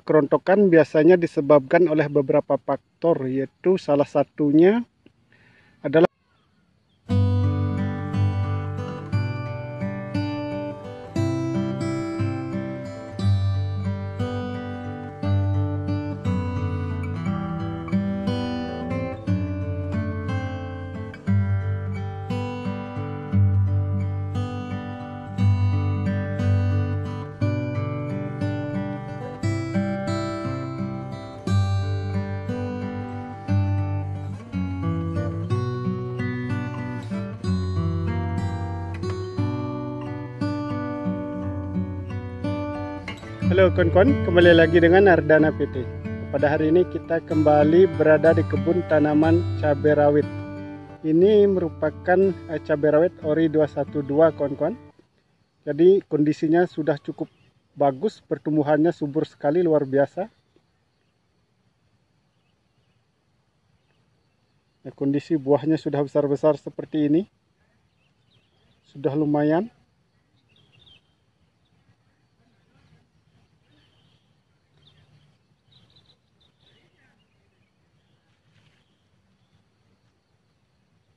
Kerontokan biasanya disebabkan oleh beberapa faktor, yaitu salah satunya Halo kawan-kawan, kembali lagi dengan Ardana PT. Pada hari ini kita kembali berada di kebun tanaman cabai rawit. Ini merupakan eh, cabai rawit ori 212 kawan-kawan. Jadi kondisinya sudah cukup bagus, pertumbuhannya subur sekali luar biasa. Nah, kondisi buahnya sudah besar-besar seperti ini. Sudah lumayan.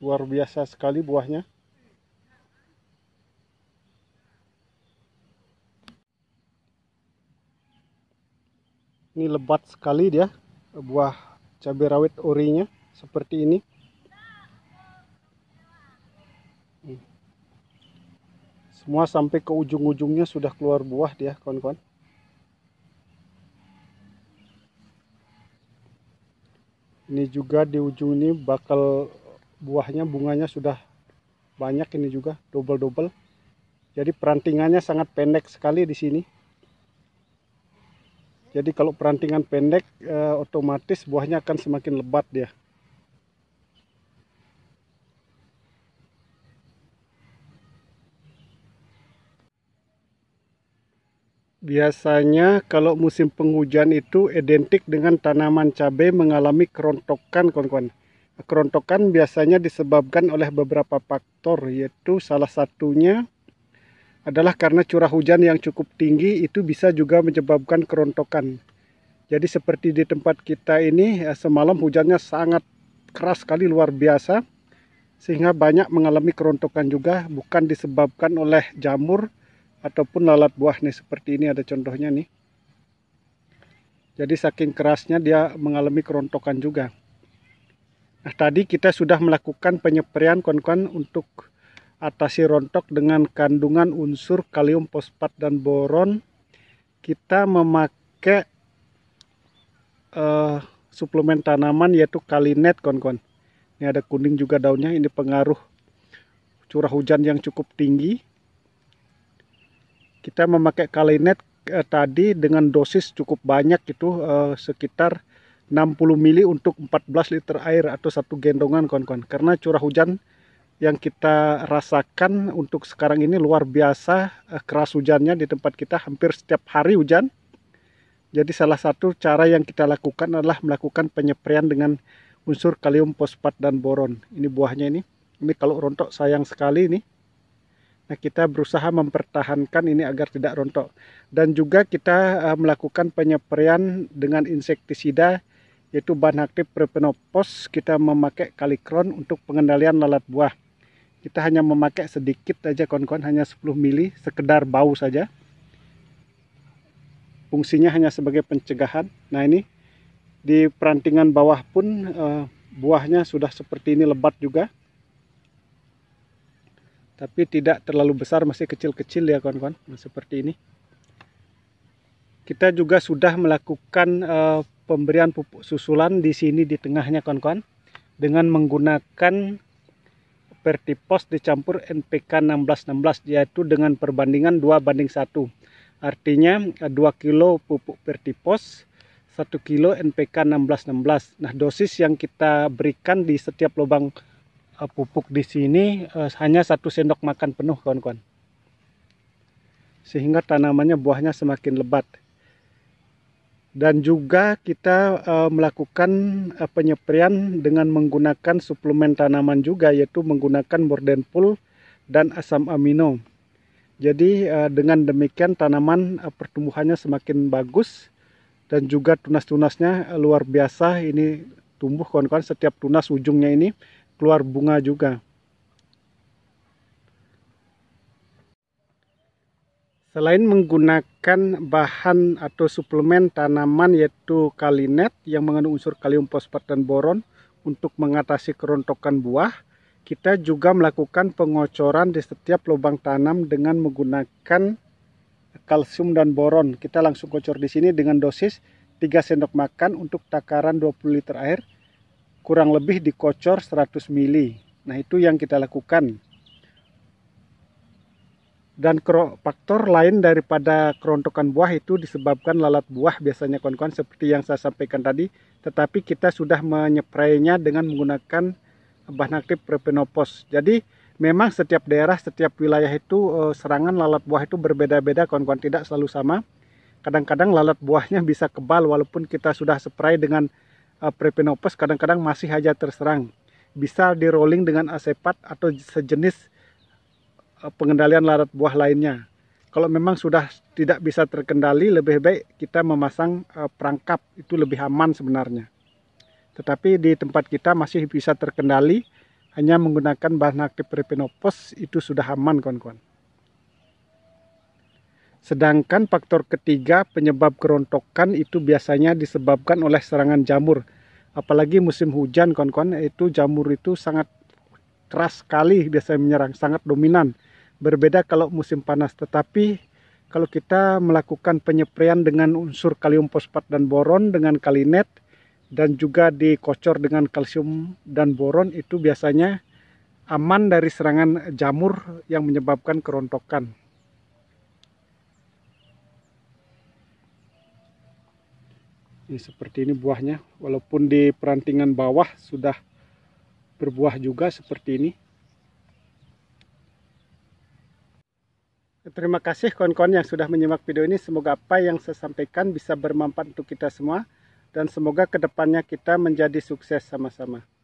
luar biasa sekali buahnya ini lebat sekali dia buah cabai rawit orinya seperti ini hmm. semua sampai ke ujung-ujungnya sudah keluar buah dia kawan-kawan ini juga di ujung ini bakal buahnya bunganya sudah banyak ini juga double-double jadi perantingannya sangat pendek sekali di sini jadi kalau perantingan pendek eh, otomatis buahnya akan semakin lebat dia biasanya kalau musim penghujan itu identik dengan tanaman cabai mengalami kerontokan kawan-kawan Kerontokan biasanya disebabkan oleh beberapa faktor, yaitu salah satunya adalah karena curah hujan yang cukup tinggi itu bisa juga menyebabkan kerontokan. Jadi seperti di tempat kita ini eh, semalam hujannya sangat keras sekali luar biasa sehingga banyak mengalami kerontokan juga bukan disebabkan oleh jamur ataupun lalat buah nih seperti ini ada contohnya nih. Jadi saking kerasnya dia mengalami kerontokan juga. Nah, tadi kita sudah melakukan penyeprian kawan-kawan untuk atasi rontok dengan kandungan unsur kalium fosfat dan boron. Kita memakai uh, suplemen tanaman yaitu kalinet kawan-kawan. Ini ada kuning juga daunnya, ini pengaruh curah hujan yang cukup tinggi. Kita memakai kalinet uh, eh, tadi dengan dosis cukup banyak itu uh, sekitar 60 mili untuk 14 liter air atau satu gendongan kawan-kawan karena curah hujan yang kita rasakan untuk sekarang ini luar biasa eh, keras hujannya di tempat kita hampir setiap hari hujan jadi salah satu cara yang kita lakukan adalah melakukan penyeprian dengan unsur kalium fosfat dan boron ini buahnya ini ini kalau rontok sayang sekali ini Nah, kita berusaha mempertahankan ini agar tidak rontok. Dan juga kita eh, melakukan penyeprian dengan insektisida yaitu bahan aktif propenopos kita memakai kalikron untuk pengendalian lalat buah kita hanya memakai sedikit aja kawan-kawan hanya 10 mili sekedar bau saja fungsinya hanya sebagai pencegahan nah ini di perantingan bawah pun eh, buahnya sudah seperti ini lebat juga tapi tidak terlalu besar masih kecil-kecil ya kawan-kawan seperti ini kita juga sudah melakukan eh, pemberian pupuk susulan di sini di tengahnya kawan-kawan dengan menggunakan pertipos dicampur NPK 1616 yaitu dengan perbandingan 2 banding 1 artinya 2 eh, kilo pupuk pertipos 1 kilo NPK 1616 nah dosis yang kita berikan di setiap lubang eh, pupuk di sini eh, hanya satu sendok makan penuh kawan-kawan sehingga tanamannya buahnya semakin lebat dan juga kita uh, melakukan uh, penyeprian dengan menggunakan suplemen tanaman juga yaitu menggunakan mordenpool dan asam amino. Jadi uh, dengan demikian tanaman uh, pertumbuhannya semakin bagus dan juga tunas-tunasnya uh, luar biasa ini tumbuh kawan-kawan setiap tunas ujungnya ini keluar bunga juga. Selain menggunakan bahan atau suplemen tanaman yaitu kalinet yang mengandung unsur kalium fosfat dan boron untuk mengatasi kerontokan buah, kita juga melakukan pengocoran di setiap lubang tanam dengan menggunakan kalsium dan boron. Kita langsung kocor di sini dengan dosis 3 sendok makan untuk takaran 20 liter air kurang lebih dikocor 100 mili. Nah, itu yang kita lakukan dan faktor lain daripada kerontokan buah itu disebabkan lalat buah biasanya kawan-kawan seperti yang saya sampaikan tadi tetapi kita sudah menyeprainya dengan menggunakan bahan aktif prepenopus. jadi memang setiap daerah setiap wilayah itu eh, serangan lalat buah itu berbeda-beda kawan-kawan tidak selalu sama kadang-kadang lalat buahnya bisa kebal walaupun kita sudah spray dengan eh, prepenopus, kadang-kadang masih aja terserang bisa di rolling dengan asepat atau sejenis Eh, pengendalian larat buah lainnya. Kalau memang sudah tidak bisa terkendali, lebih baik kita memasang eh, perangkap, itu lebih aman sebenarnya. Tetapi di tempat kita masih bisa terkendali, hanya menggunakan bahan aktif Repinopos itu sudah aman kawan-kawan. Sedangkan faktor ketiga penyebab kerontokan itu biasanya disebabkan oleh serangan jamur. Apalagi musim hujan kawan-kawan itu jamur itu sangat keras sekali biasanya menyerang, sangat dominan. Berbeda kalau musim panas, tetapi kalau kita melakukan penyeprian dengan unsur kalium fosfat dan boron dengan kalinet dan juga dikocor dengan kalsium dan boron itu biasanya aman dari serangan jamur yang menyebabkan kerontokan. Ini seperti ini buahnya, walaupun di perantingan bawah sudah berbuah juga seperti ini. Terima kasih kawan-kawan yang sudah menyimak video ini. Semoga apa yang saya sampaikan bisa bermanfaat untuk kita semua. Dan semoga kedepannya kita menjadi sukses sama-sama.